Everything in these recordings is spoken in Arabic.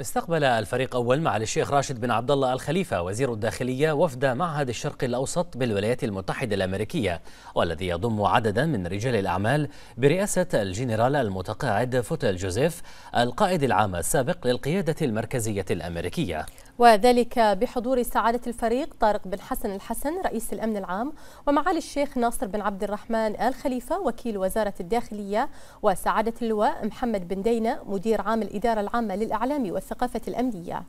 استقبل الفريق أول معالي الشيخ راشد بن عبد الله الخليفة وزير الداخلية وفد معهد الشرق الأوسط بالولايات المتحدة الأمريكية والذي يضم عددا من رجال الأعمال برئاسة الجنرال المتقاعد فوتل جوزيف القائد العام السابق للقيادة المركزية الأمريكية وذلك بحضور سعادة الفريق طارق بن حسن الحسن رئيس الأمن العام ومعالي الشيخ ناصر بن عبد الرحمن آل خليفة وكيل وزارة الداخلية وسعادة اللواء محمد بن دينة مدير عام الإدارة العامة للإعلام والثقافة الأمنية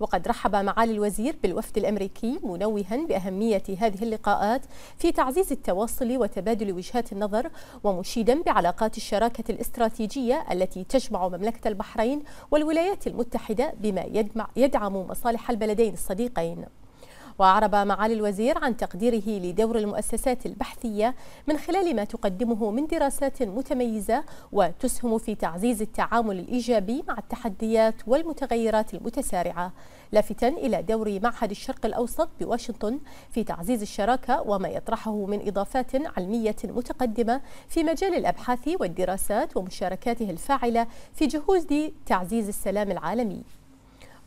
وقد رحب معالي الوزير بالوفد الأمريكي منوها بأهمية هذه اللقاءات في تعزيز التواصل وتبادل وجهات النظر ومشيدا بعلاقات الشراكة الاستراتيجية التي تجمع مملكة البحرين والولايات المتحدة بما يدعم مصالح البلدين الصديقين وأعرب معالي الوزير عن تقديره لدور المؤسسات البحثية من خلال ما تقدمه من دراسات متميزة وتسهم في تعزيز التعامل الإيجابي مع التحديات والمتغيرات المتسارعة لافتا إلى دور معهد الشرق الأوسط بواشنطن في تعزيز الشراكة وما يطرحه من إضافات علمية متقدمة في مجال الأبحاث والدراسات ومشاركاته الفاعلة في جهود تعزيز السلام العالمي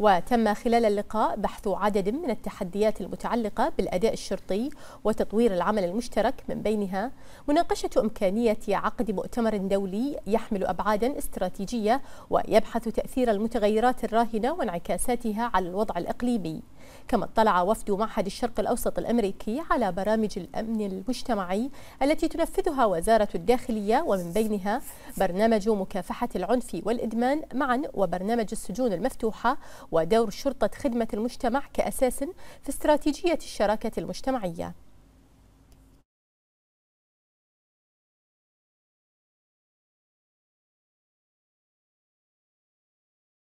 وتم خلال اللقاء بحث عدد من التحديات المتعلقة بالأداء الشرطي وتطوير العمل المشترك من بينها مناقشة إمكانية عقد مؤتمر دولي يحمل أبعادا استراتيجية ويبحث تأثير المتغيرات الراهنة وانعكاساتها على الوضع الإقليمي كما اطلع وفد معهد الشرق الأوسط الأمريكي على برامج الأمن المجتمعي التي تنفذها وزارة الداخلية ومن بينها برنامج مكافحة العنف والإدمان معا وبرنامج السجون المفتوحة ودور شرطة خدمة المجتمع كأساس في استراتيجية الشراكة المجتمعية